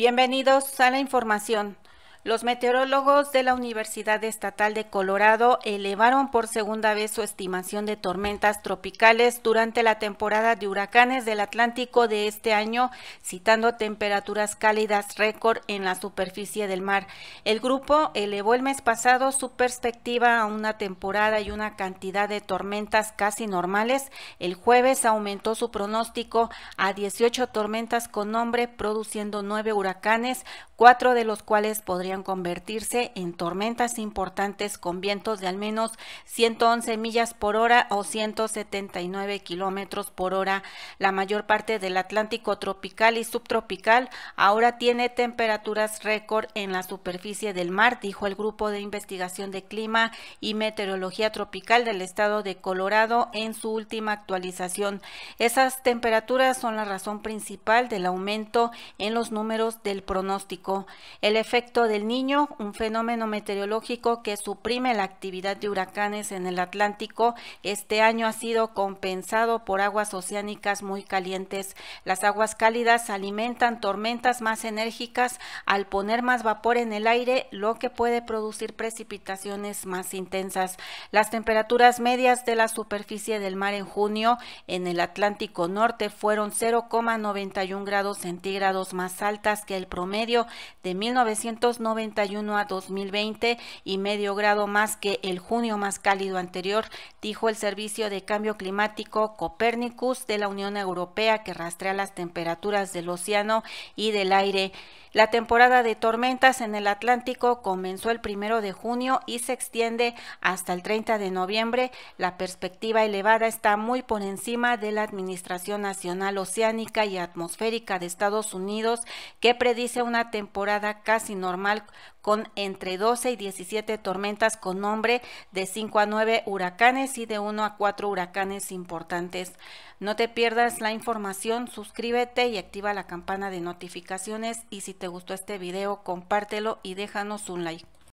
Bienvenidos a la información. Los meteorólogos de la Universidad Estatal de Colorado elevaron por segunda vez su estimación de tormentas tropicales durante la temporada de huracanes del Atlántico de este año, citando temperaturas cálidas récord en la superficie del mar. El grupo elevó el mes pasado su perspectiva a una temporada y una cantidad de tormentas casi normales. El jueves aumentó su pronóstico a 18 tormentas con nombre, produciendo nueve huracanes, cuatro de los cuales podrían convertirse en tormentas importantes con vientos de al menos 111 millas por hora o 179 kilómetros por hora. La mayor parte del Atlántico tropical y subtropical ahora tiene temperaturas récord en la superficie del mar, dijo el Grupo de Investigación de Clima y Meteorología Tropical del Estado de Colorado en su última actualización. Esas temperaturas son la razón principal del aumento en los números del pronóstico. El efecto de Niño, un fenómeno meteorológico que suprime la actividad de huracanes en el Atlántico, este año ha sido compensado por aguas oceánicas muy calientes. Las aguas cálidas alimentan tormentas más enérgicas al poner más vapor en el aire, lo que puede producir precipitaciones más intensas. Las temperaturas medias de la superficie del mar en junio en el Atlántico Norte fueron 0,91 grados centígrados más altas que el promedio de 1990 91 a 2020 y medio grado más que el junio más cálido anterior, dijo el Servicio de Cambio Climático Copernicus de la Unión Europea que rastrea las temperaturas del océano y del aire. La temporada de tormentas en el Atlántico comenzó el primero de junio y se extiende hasta el 30 de noviembre. La perspectiva elevada está muy por encima de la Administración Nacional Oceánica y Atmosférica de Estados Unidos, que predice una temporada casi normal con entre 12 y 17 tormentas con nombre de 5 a 9 huracanes y de 1 a 4 huracanes importantes. No te pierdas la información, suscríbete y activa la campana de notificaciones y si te gustó este video compártelo y déjanos un like.